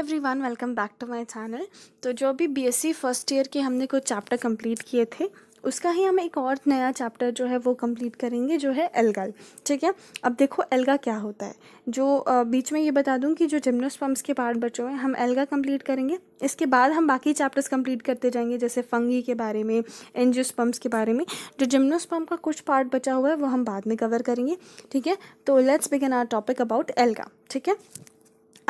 every everyone welcome back to my channel तो जो भी B S C first year के हमने कुछ चैप्टर कम्प्लीट किए थे उसका ही हम एक और नया चैप्टर जो है वो कम्प्लीट करेंगे जो है एल्गल ठीक है अब देखो एल्गा क्या होता है जो आ, बीच में ये बता दूँ कि जो जिम्नोसपम्स के पार्ट बचे हुए हैं हम एल्गा कम्प्लीट करेंगे इसके बाद हम बाकी चैप्टर्स कम्प्लीट करते जाएंगे जैसे फंगी के बारे में एनजियोस्पम्स के बारे में जो जिम्नोसपम का कुछ पार्ट बचा हुआ है वो हम बाद में कवर करेंगे ठीक है तो let's begin our topic about alga ठीक है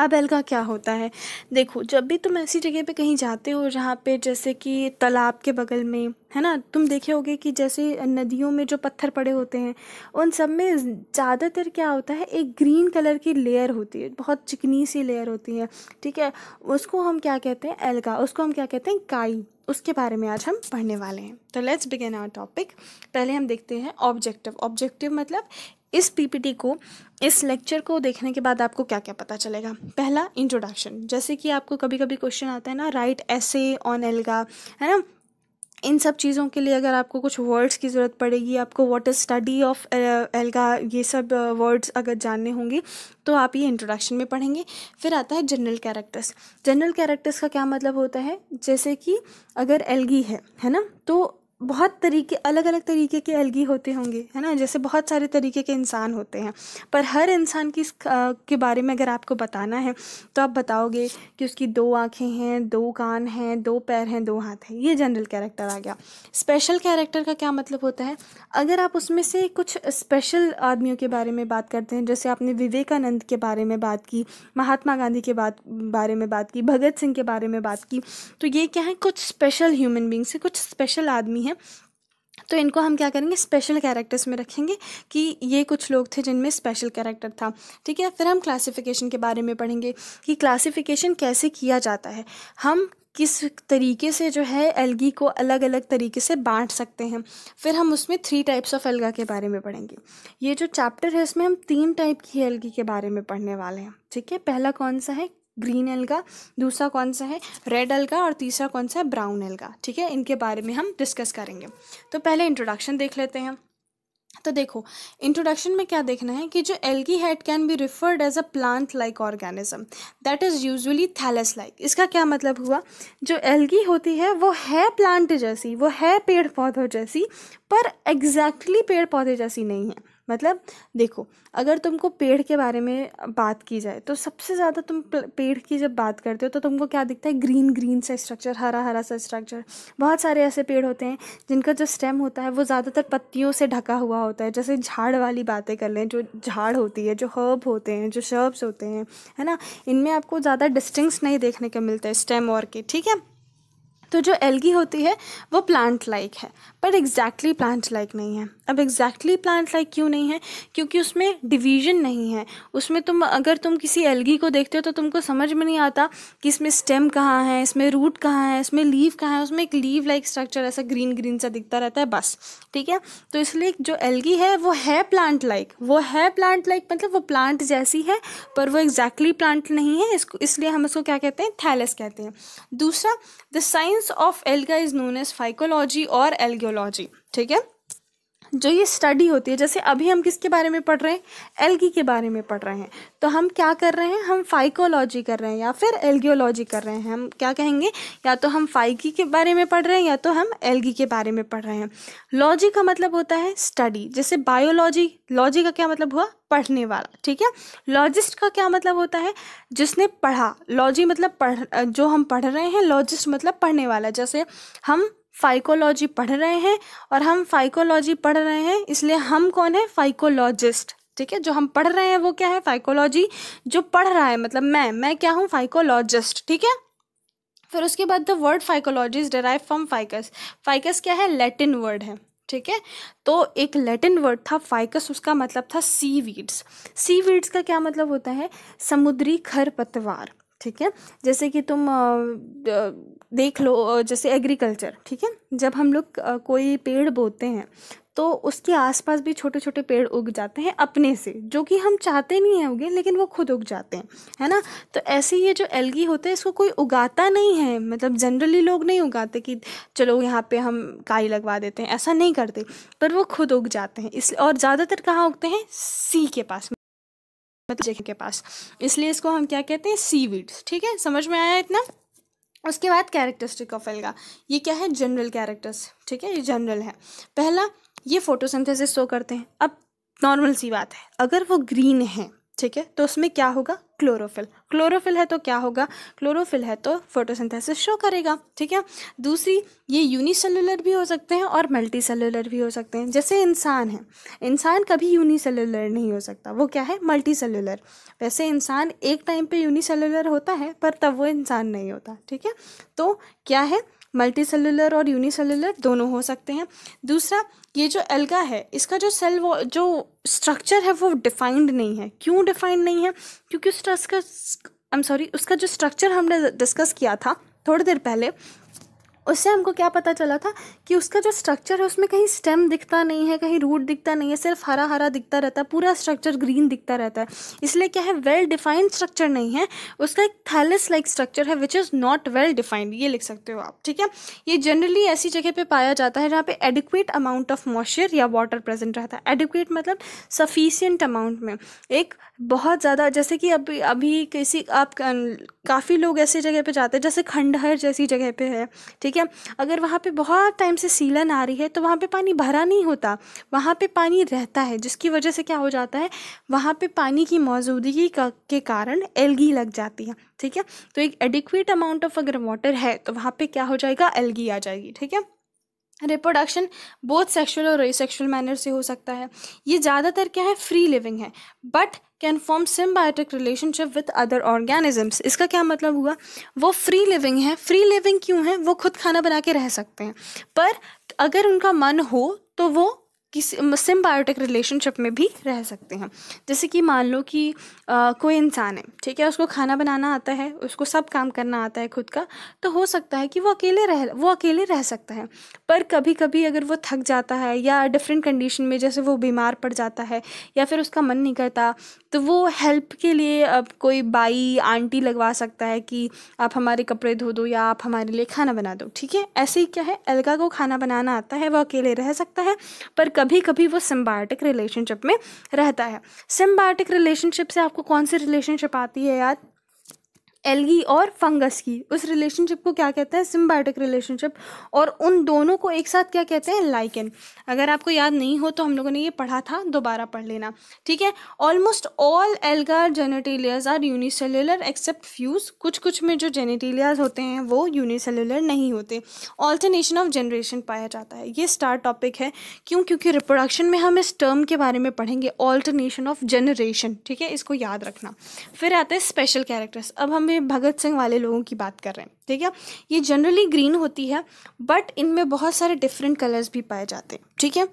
अब एलगा क्या होता है देखो जब भी तुम ऐसी जगह पे कहीं जाते हो जहाँ पे जैसे कि तालाब के बगल में है ना तुम देखे होगे कि जैसे नदियों में जो पत्थर पड़े होते हैं उन सब में ज़्यादातर क्या होता है एक ग्रीन कलर की लेयर होती है बहुत चिकनी सी लेयर होती है ठीक है उसको हम क्या कहते हैं एल्गा उसको हम क्या कहते हैं काई उसके बारे में आज हम पढ़ने वाले हैं तो लेट्स बिगेन आवर टॉपिक पहले हम देखते हैं ऑब्जेक्टिव ऑब्जेक्टिव मतलब इस पीपीटी को इस लेक्चर को देखने के बाद आपको क्या क्या पता चलेगा पहला इंट्रोडक्शन जैसे कि आपको कभी कभी क्वेश्चन आता है ना राइट एसे ऑन एल्गा है ना इन सब चीज़ों के लिए अगर आपको कुछ वर्ड्स की ज़रूरत पड़ेगी आपको what is study of alga ये सब वर्ड्स अगर जानने होंगे तो आप ये इंट्रोडक्शन में पढ़ेंगे फिर आता है जनरल कैरेक्टर्स जनरल कैरेक्टर्स का क्या मतलब होता है जैसे कि अगर एल्गी है है ना तो बहुत तरीके अलग अलग तरीके के एलगी होते होंगे है ना जैसे बहुत सारे तरीके के इंसान होते हैं पर हर इंसान की इस के बारे में अगर आपको बताना है तो आप बताओगे कि उसकी दो आँखें हैं दो कान हैं दो पैर हैं दो हाथ हैं ये जनरल कैरेक्टर आ गया स्पेशल कैरेक्टर का क्या मतलब होता है अगर आप उसमें से कुछ स्पेशल आदमियों के बारे में बात करते हैं जैसे आपने विवेकानंद के बारे में बात की महात्मा गांधी के बात बारे में बात की भगत सिंह के बारे में बात की तो ये क्या है कुछ स्पेशल ह्यूमन बींग्स हैं कुछ स्पेशल आदमी हैं हैं तो इनको हम क्या करेंगे स्पेशल कैरेक्टर्स में रखेंगे कि ये कुछ लोग थे जिनमें स्पेशल कैरेक्टर था ठीक है फिर हम क्लासिफिकेशन के बारे में पढ़ेंगे कि क्लासिफिकेशन कैसे किया जाता है हम किस तरीके से जो है एल्गी को अलग अलग तरीके से बांट सकते हैं फिर हम उसमें थ्री टाइप्स ऑफ एल्गा के बारे में पढ़ेंगे ये जो चैप्टर है इसमें हम तीन टाइप की एल्गी के बारे में पढ़ने वाले हैं ठीक है पहला कौन सा है ग्रीन एल्गा दूसरा कौन सा है रेड एल्गा और तीसरा कौन सा है ब्राउन एल्गा ठीक है इनके बारे में हम डिस्कस करेंगे तो पहले इंट्रोडक्शन देख लेते हैं तो देखो इंट्रोडक्शन में क्या देखना है कि जो algae head can be referred as a plant like organism that is usually thallus like इसका क्या मतलब हुआ जो एल्गी होती है वो है प्लांट जैसी वो है पेड़ पौधों जैसी पर एग्जैक्टली exactly पेड़ पौधे जैसी नहीं है मतलब देखो अगर तुमको पेड़ के बारे में बात की जाए तो सबसे ज़्यादा तुम पेड़ की जब बात करते हो तो तुमको क्या दिखता है ग्रीन ग्रीन सा स्ट्रक्चर हरा हरा सा स्ट्रक्चर बहुत सारे ऐसे पेड़ होते हैं जिनका जो स्टेम होता है वो ज़्यादातर पत्तियों से ढका हुआ होता है जैसे झाड़ वाली बातें कर लें जो झाड़ होती है जो हर्ब होते हैं जो शर्ब्स होते हैं है ना इनमें आपको ज़्यादा डिस्टिंग्स नहीं देखने को मिलता है स्टेम और के ठीक है तो जो एल्गी होती है वो प्लांट लाइक है पर एग्जैक्टली प्लांट लाइक नहीं है अब एग्जैक्टली प्लांट लाइक क्यों नहीं है क्योंकि उसमें डिवीजन नहीं है उसमें तुम अगर तुम किसी एल्गी को देखते हो तो तुमको समझ में नहीं आता कि इसमें स्टेम कहाँ है इसमें रूट कहाँ है इसमें लीव कहाँ है उसमें एक लीव लाइक स्ट्रक्चर ऐसा ग्रीन ग्रीन सा दिखता रहता है बस ठीक है तो इसलिए जो एल्गी है वो है प्लांट लाइक वो है प्लांट लाइक मतलब वो प्लांट जैसी है पर वो एग्जैक्टली प्लांट नहीं है इसको इसलिए हम इसको क्या कहते हैं थैलस कहते हैं दूसरा the science science of alga is known as phycology or algaeology ठीक है जो ये स्टडी होती है जैसे अभी हम किसके बारे में पढ़ रहे हैं एल्गी के बारे में पढ़ रहे हैं तो हम क्या कर रहे हैं हम फाइकोलॉजी कर रहे हैं या फिर एल्गियोलॉजी कर रहे हैं हम क्या कहेंगे या तो हम फाइकी के बारे में पढ़ रहे हैं या तो हम एल्गी के बारे में पढ़ रहे हैं लॉजी का मतलब होता है स्टडी जैसे बायोलॉजी लॉजी का क्या मतलब हुआ पढ़ने वाला ठीक है लॉजिस्ट का क्या मतलब होता है जिसने पढ़ा लॉजी मतलब पढ़ जो हम पढ़ रहे हैं लॉजिस्ट मतलब पढ़ने वाला जैसे हम फाइकोलॉजी पढ़ रहे हैं और हम फाइकोलॉजी पढ़ रहे हैं इसलिए हम कौन है फाइकोलॉजिस्ट ठीक है जो हम पढ़ रहे हैं वो क्या है फाइकोलॉजी जो पढ़ रहा है मतलब मैं मैं क्या हूँ फाइकोलॉजिस्ट ठीक है फिर उसके बाद the word phycology is derive from phycus phycus क्या है लैटिन वर्ड है ठीक है तो एक लैटिन वर्ड था फाइकस उसका मतलब था सी वीड्स सी वीड्स का क्या मतलब होता है समुद्री खरपतवार ठीक है जैसे कि तुम देख लो जैसे एग्रीकल्चर ठीक है जब हम लोग कोई पेड़ बोते हैं तो उसके आसपास भी छोटे छोटे पेड़ उग जाते हैं अपने से जो कि हम चाहते नहीं हैं उगे लेकिन वो खुद उग जाते हैं है ना तो ऐसे ये जो एलगी होते हैं इसको कोई उगाता नहीं है मतलब जनरली लोग नहीं उगाते कि चलो यहाँ पे हम काई लगवा देते हैं ऐसा नहीं करते पर वो खुद उग जाते हैं इस और ज़्यादातर कहाँ उगते हैं सी के पास जगह तो के पास इसलिए इसको हम क्या कहते हैं सीवीड्स ठीक है समझ में आया इतना उसके बाद कैरेक्टरिस्टिक ऑफ एल्गा ये क्या है जनरल कैरेक्टर्स ठीक है ये जनरल है पहला ये फोटोसिंथेसिस शो करते हैं अब नॉर्मल सी बात है अगर वो ग्रीन है ठीक है तो उसमें क्या होगा क्लोरोफिल क्लोरोफिल है तो क्या होगा क्लोरोफिल है तो फोटोसिंथेसिस शो करेगा ठीक है दूसरी ये यूनिसेलुलर भी हो सकते हैं और मल्टी सेलुलर भी हो सकते हैं जैसे इंसान है इंसान कभी यूनिसेलुलर नहीं हो सकता वो क्या है मल्टी सेलुलर वैसे इंसान एक टाइम पे यूनिसेलुलर होता है पर तब वो इंसान नहीं होता ठीक है तो क्या है मल्टी सेलुलर और यूनिसेलुलर दोनों हो सकते हैं दूसरा ये जो एल्गा है इसका जो सेल जो स्ट्रक्चर है वो डिफाइंड नहीं है क्यों डिफाइंड नहीं है क्योंकि उसका आई एम सॉरी उसका जो स्ट्रक्चर हमने डिस्कस किया था थोड़ी देर पहले उससे हमको क्या पता चला था कि उसका जो स्ट्रक्चर है उसमें कहीं स्टेम दिखता नहीं है कहीं रूट दिखता नहीं है सिर्फ हरा हरा दिखता रहता है पूरा स्ट्रक्चर ग्रीन दिखता रहता है इसलिए क्या है वेल डिफाइंड स्ट्रक्चर नहीं है उसका एक थैलिस लाइक स्ट्रक्चर है which is not well defined ये लिख सकते हो आप ठीक है ये जनरली ऐसी जगह पर पाया जाता है जहाँ पर एडिक्वेट अमाउंट ऑफ मॉइस्चर या वाटर प्रेजेंट रहता है एडिक्वेट मतलब सफिशियंट अमाउंट में एक बहुत ज़्यादा जैसे कि अभी अभी किसी आप काफ़ी लोग ऐसी जगह पर जाते हैं जैसे खंडहर जैसी जगह पर है ठीक ठीक है अगर वहाँ पे बहुत टाइम से सीलन आ रही है तो वहाँ पे पानी भरा नहीं होता वहाँ पे पानी रहता है जिसकी वजह से क्या हो जाता है वहाँ पे पानी की मौजूदगी का के कारण एलगी लग जाती है ठीक है तो एक एडिक्वेट अमाउंट ऑफ अगर वाटर है तो वहाँ पर क्या हो जाएगा एलगी आ जाएगी ठीक है रिप्रोडक्शन बहुत सेक्सुअल और रिसेक्सुअल मैनर से हो सकता है ये ज़्यादातर क्या है फ्री लिविंग है but can form symbiotic relationship with other organisms इसका क्या मतलब हुआ वो फ्री लिविंग है फ्री लिविंग क्यों है वो खुद खाना बना के रह सकते हैं पर अगर उनका मन हो तो वो किसी सिम्बायोटिक रिलेशनशिप में भी रह सकते हैं जैसे कि मान लो कि आ, कोई इंसान है ठीक है उसको खाना बनाना आता है उसको सब काम करना आता है खुद का तो हो सकता है कि वो अकेले रह वो अकेले रह सकता है पर कभी कभी अगर वो थक जाता है या डिफरेंट कंडीशन में जैसे वो बीमार पड़ जाता है या फिर उसका मन नहीं करता तो वो हेल्प के लिए अब कोई बाई आंटी लगवा सकता है कि आप हमारे कपड़े धो दो या आप हमारे लिए खाना बना दो ठीक है ऐसे ही क्या है अलगा को खाना बनाना आता है वो अकेले रह सकता है पर कभी कभी वो सिम्बायोटिक रिलेशनशिप में रहता है सिम्बायोटिक रिलेशनशिप से आपको कौन सी रिलेशनशिप आती है यार एलगी और फंगस की उस रिलेशनशिप को क्या कहते हैं सिम्बायोटिक रिलेशनशिप और उन दोनों को एक साथ क्या कहते हैं लाइकन अगर आपको याद नहीं हो तो हम लोगों ने ये पढ़ा था दोबारा पढ़ लेना ठीक है ऑलमोस्ट ऑल एल्गार जेनेटेलियाज आर यूनिसेलुलर एक्सेप्ट फ्यूज कुछ कुछ में जो जेनेटेलियाज होते हैं वो यूनिसेलुलर नहीं होते ऑल्टरनेशन ऑफ जनरेशन पाया जाता है ये स्टार टॉपिक है क्यों क्योंकि रिप्रोडक्शन में हम इस टर्म के बारे में पढ़ेंगे ऑल्टरनेशन ऑफ जनरेशन ठीक है इसको याद रखना फिर आते हैं स्पेशल कैरेक्टर्स अब हम में भगत सिंह वाले लोगों की बात कर रहे हैं ठीक है ये जनरली ग्रीन होती है बट इनमें बहुत सारे डिफरेंट कलर्स भी पाए जाते हैं ठीक है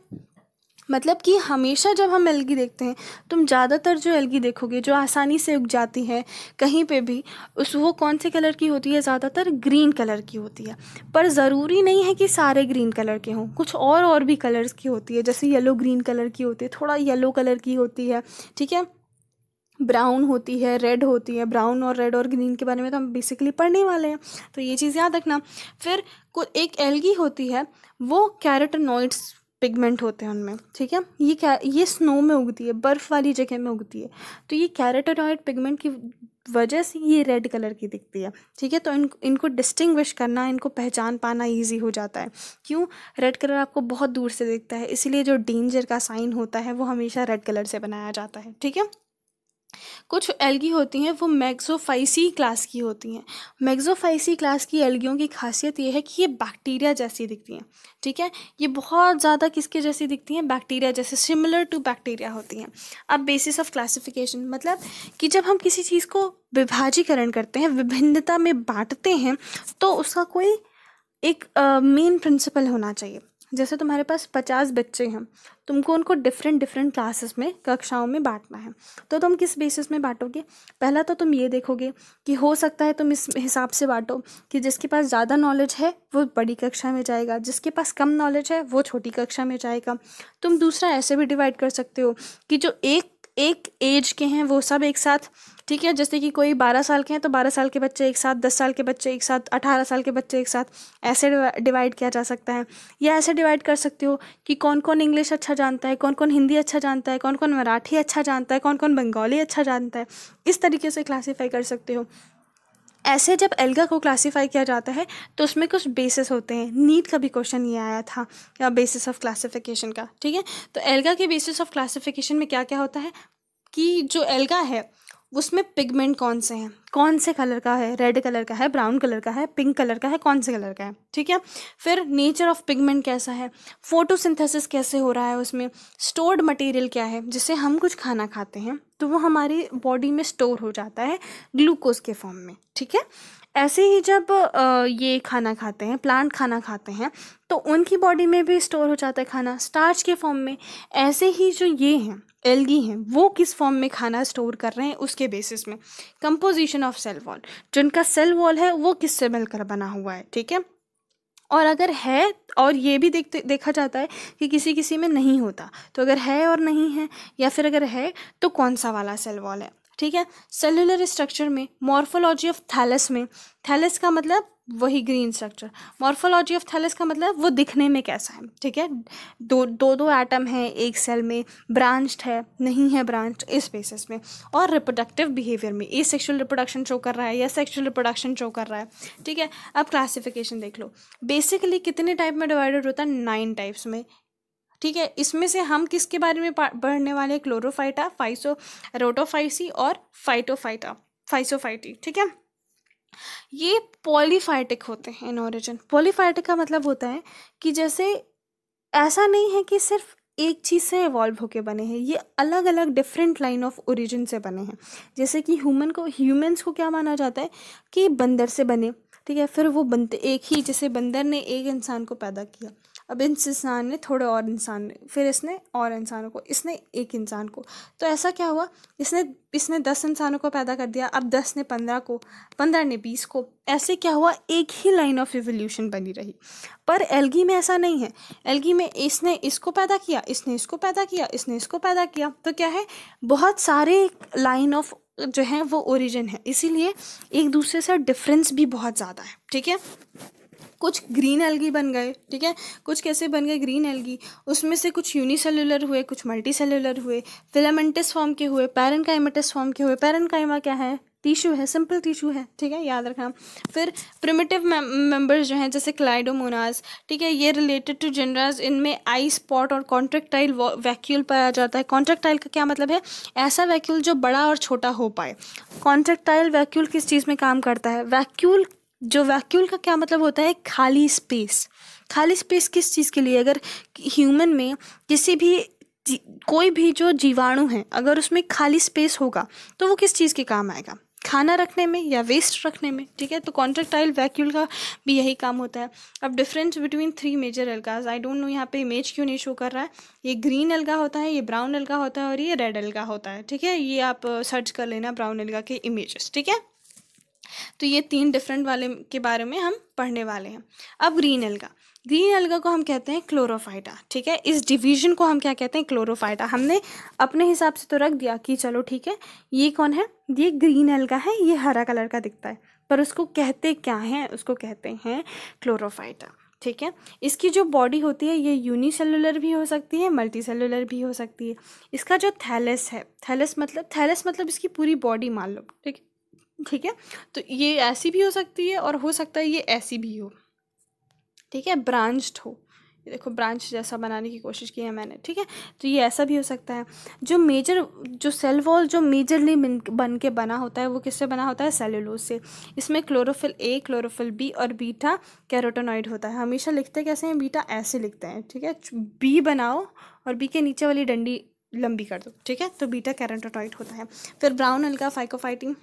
मतलब कि हमेशा जब हम एलगी देखते हैं तुम ज़्यादातर जो एलगी देखोगे जो आसानी से उग जाती है कहीं पे भी उस वो कौन से कलर की होती है ज़्यादातर ग्रीन कलर की होती है पर ज़रूरी नहीं है कि सारे ग्रीन कलर के हों कुछ और और भी कलर्स की होती है जैसे येलो ग्रीन कलर की होती है थोड़ा येलो कलर की होती है ठीक है ब्राउन होती है रेड होती है ब्राउन और रेड और ग्रीन के बारे में तो हम बेसिकली पढ़ने वाले हैं तो ये चीज़ याद रखना फिर कुछ एक एल्गी होती है वो कैरेटनॉइड्स पिगमेंट होते हैं उनमें ठीक है ये क्या ये स्नो में उगती है बर्फ़ वाली जगह में उगती है तो ये कैरेटोनॉइड पिगमेंट की वजह से ये रेड कलर की दिखती है ठीक है तो इन इनको डिस्टिंग्विश करना इनको पहचान पाना इजी हो जाता है क्यों रेड कलर आपको बहुत दूर से दिखता है इसीलिए जो डेंजर का साइन होता है वो हमेशा रेड कलर से बनाया जाता है ठीक है कुछ एल्गी होती हैं वो मैग्जोफाइसी क्लास की होती हैं मैग्जोफाइसी क्लास की एल्गियों की खासियत ये है कि ये बैक्टीरिया जैसी दिखती हैं ठीक है ये बहुत ज़्यादा किसके जैसी दिखती हैं बैक्टीरिया जैसे सिमिलर टू बैक्टीरिया होती हैं अब बेसिस ऑफ क्लासिफिकेशन मतलब कि जब हम किसी चीज़ को विभाजीकरण करते हैं विभिन्नता में बांटते हैं तो उसका कोई एक मेन uh, प्रिंसिपल होना चाहिए जैसे तुम्हारे पास पचास बच्चे हैं तुमको उनको डिफरेंट डिफरेंट क्लासेस में कक्षाओं में बांटना है तो तुम किस बेसिस में बांटोगे पहला तो तुम ये देखोगे कि हो सकता है तुम इस हिसाब से बांटो कि जिसके पास ज़्यादा नॉलेज है वो बड़ी कक्षा में जाएगा जिसके पास कम नॉलेज है वो छोटी कक्षा में जाएगा तुम दूसरा ऐसे भी डिवाइड कर सकते हो कि जो एक एक एज के हैं वो सब एक साथ ठीक है जैसे कि कोई बारह साल के हैं तो बारह साल के बच्चे एक साथ दस साल के बच्चे एक साथ अठारह साल के बच्चे एक साथ ऐसे डिवाइड किया जा सकता है या ऐसे डिवाइड कर सकते हो कि कौन कौन इंग्लिश अच्छा जानता है कौन कौन हिंदी अच्छा जानता है कौन कौन मराठी अच्छा जानता है कौन कौन बंगाली अच्छा जानता है इस तरीके से क्लासीफाई कर सकते हो ऐसे जब एल्गा को क्लासीफाई किया जाता है तो उसमें कुछ बेसिस होते हैं नीट का भी क्वेश्चन ये आया था या बेसिस ऑफ क्लासिफिकेशन का ठीक है तो एल्गा के बेसिस ऑफ क्लासिफिकेशन में क्या क्या होता है कि जो एल्गा है उसमें पिगमेंट कौन से हैं कौन से कलर का है रेड कलर का है ब्राउन कलर का है पिंक कलर का है कौन से कलर का है ठीक है फिर नेचर ऑफ पिगमेंट कैसा है फोटोसिंथेसिस कैसे हो रहा है उसमें स्टोर्ड मटेरियल क्या है जिससे हम कुछ खाना खाते हैं तो वो हमारी बॉडी में स्टोर हो जाता है ग्लूकोज के फॉर्म में ठीक है ऐसे ही जब ये खाना खाते हैं प्लांट खाना खाते हैं तो उनकी बॉडी में भी स्टोर हो जाता है खाना स्टार्च के फॉर्म में ऐसे ही जो ये हैं एलगी हैं वो किस फॉर्म में खाना स्टोर कर रहे हैं उसके बेसिस में कंपोजिशन ऑफ सेल वॉल जिनका सेल वॉल है वो किससे मिलकर बना हुआ है ठीक है और अगर है और ये भी देखते देखा जाता है कि किसी किसी में नहीं होता तो अगर है और नहीं है या फिर अगर है तो कौन सा वाला सेल वॉल है ठीक है सेलुलर स्ट्रक्चर में मॉर्फोलॉजी ऑफ थैलस में थैलस का मतलब वही green structure morphology of thallus का मतलब वो दिखने में कैसा है ठीक है दो दो दो एटम है एक सेल में ब्रांच्ड है नहीं है ब्रांच इस बेसिस में और रिप्रोडक्टिव बिहेवियर में ए सेक्शुअल रिप्रोडक्शन शो कर रहा है या सेक्शुअल रिप्रोडक्शन शो कर रहा है ठीक है अब क्लासिफिकेशन देख लो बेसिकली कितने टाइप में डिवाइडेड होता है नाइन टाइप्स में ठीक है इसमें से हम किसके बारे में पढ़ने वाले हैं क्लोरोफाइटा फाइसो रोटोफाइसी और फाइटोफाइटा फाइसोफाइटी ठीक है ये पॉलीफाइटिक होते हैं इन ओरिजिन पॉलीफाइटिक का मतलब होता है कि जैसे ऐसा नहीं है कि सिर्फ एक चीज़ से इवॉल्व होके बने हैं ये अलग अलग डिफरेंट लाइन ऑफ ओरिजिन से बने हैं जैसे कि ह्यूमन को ह्यूमंस को क्या माना जाता है कि बंदर से बने ठीक है फिर वो बनते एक ही जैसे बंदर ने एक इंसान को पैदा किया अब इस इंसान ने थोड़े और इंसान फिर इसने और इंसानों को इसने एक इंसान को तो ऐसा क्या हुआ इसने इसने दस इंसानों को पैदा कर दिया अब दस ने पंद्रह को पंद्रह ने बीस को ऐसे क्या हुआ एक ही लाइन ऑफ रिवोल्यूशन बनी रही पर एलगी में ऐसा नहीं है एलगी में इसने इसको पैदा किया इसने इसको पैदा किया इसने इसको पैदा किया तो क्या है बहुत सारे लाइन ऑफ जो है वो ओरिजिन है इसीलिए एक दूसरे से डिफरेंस भी बहुत ज़्यादा है ठीक है कुछ ग्रीन एलगी बन गए ठीक है कुछ कैसे बन गए ग्रीन एलगी उसमें से कुछ यूनिसेलुलर हुए कुछ मल्टी हुए फिलामेंटस फॉर्म के हुए पैरन फॉर्म के हुए पैरनकाइमा क्या है टिश्यू है सिंपल टिश्यू है ठीक है याद रखना फिर प्रिमिटिव मेंबर्स जो हैं जैसे क्लाइडोमोनास ठीक है ये रिलेटेड टू जनराज इनमें आई स्पॉट और कॉन्ट्रेक्टाइल वैक्यूल पाया जाता है कॉन्ट्रेक्टाइल का क्या मतलब है ऐसा वैक्यूल जो बड़ा और छोटा हो पाए कॉन्ट्रेक्टाइल वैक्यूल किस चीज़ में काम करता है वैक्यूल जो वैक्यूल का क्या मतलब होता है खाली स्पेस खाली स्पेस किस चीज़ के लिए अगर ह्यूमन में किसी भी कोई भी जो जीवाणु है अगर उसमें खाली स्पेस होगा तो वो किस चीज़ के काम आएगा खाना रखने में या वेस्ट रखने में ठीक है तो कॉन्ट्रेक्टाइल वैक्यूल का भी यही काम होता है अब difference between three major algae I don't know यहाँ पे इमेज क्यों नहीं शो कर रहा है ये ग्रीन अलगा होता है ये ब्राउन अलगा होता है और ये रेड अलगा होता है ठीक है ये आप सर्च कर लेना ब्राउन अलगा के इमेजेस ठीक है तो ये तीन डिफरेंट वाले के बारे में हम पढ़ने वाले हैं अब ग्रीन एल्गा ग्रीन एल्गा को हम कहते हैं क्लोरोफाइटा ठीक है इस डिवीजन को हम क्या कहते हैं क्लोरोफाइटा हमने अपने हिसाब से तो रख दिया कि चलो ठीक है ये कौन है ये ग्रीन एल्गा है ये हरा कलर का दिखता है पर उसको कहते क्या हैं उसको कहते हैं क्लोरोफाइटा ठीक है इसकी जो बॉडी होती है ये यूनिसेलुलर भी हो सकती है मल्टी सेलुलर भी हो सकती है इसका जो थैलस है थैलस मतलब थैलस मतलब इसकी पूरी बॉडी मान लो ठीक है ठीक है तो ये ऐसी भी हो सकती है और हो सकता है ये ऐसी भी हो ठीक है ब्रांच्ड हो ये देखो ब्रांच जैसा बनाने की कोशिश की है मैंने ठीक है तो ये ऐसा भी हो सकता है जो मेजर जो सेल वॉल जो मेजरली बन के बना होता है वो किससे बना होता है सेलुलोज से इसमें क्लोरोफिल ए क्लोरोफिल बी और बीटा कैरोटोनॉइड होता है हमेशा लिखते कैसे हैं बीटा ऐसे लिखते हैं ठीक है बी बनाओ और बी के नीचे वाली डंडी लंबी कर दो ठीक है तो बीटा कैरोटोनॉइड होता है फिर ब्राउन हल्का फाइकोफाइटिंग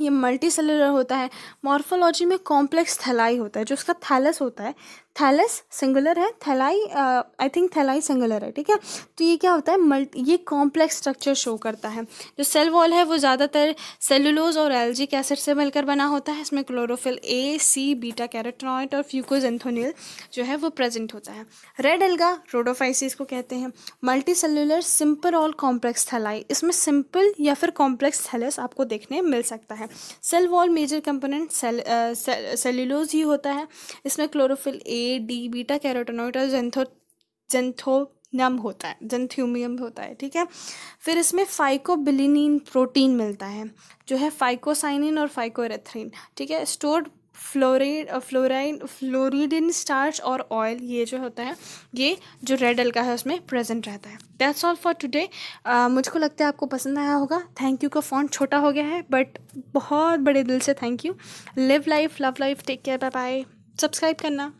ये मल्टी सेलुलर होता है मॉर्फोलॉजी में कॉम्प्लेक्स थैलाई होता है जो उसका थैलस होता है थैलस सिंगुलर है थैलाई आई थिंक थैलाई सिंगुलर है ठीक है तो ये क्या होता है मल्टी ये कॉम्प्लेक्स स्ट्रक्चर शो करता है जो सेल वॉल है वो ज़्यादातर सेलुलोज और एल्जिक एसिड से मिलकर बना होता है इसमें क्लोरोफिल ए सी बीटा कैरोटनॉइड और फ्यूकोज एंथोनियल जो है वो प्रेजेंट होता है रेड एल्गा रोडोफाइसिस को कहते हैं मल्टी सेलुलर सिंपल और कॉम्प्लेक्स थैलाई इसमें सिंपल या फिर कॉम्प्लेक्स थैलस आपको देखने मिल सकता है cell wall major component cell cellulose ही होता है इसमें chlorophyll A A D beta carotenoid और जेंथो जेंथोनम होता है जेंथ्यूमियम होता है ठीक है फिर इसमें फाइकोबिलिनिन प्रोटीन मिलता है जो है फाइकोसाइनिन और फाइकोरेथ्रिन ठीक है स्टोर्ड फ्लोरेड फ्लोराइन फ्लोरिडिन स्टार्च और ऑयल ये जो होता है ये जो रेड का है उसमें प्रेजेंट रहता है दैट्स ऑल फॉर टुडे मुझको लगता है आपको पसंद आया होगा थैंक यू का फॉन्ट छोटा हो गया है बट बहुत बड़े दिल से thank you live life love life take care bye bye subscribe करना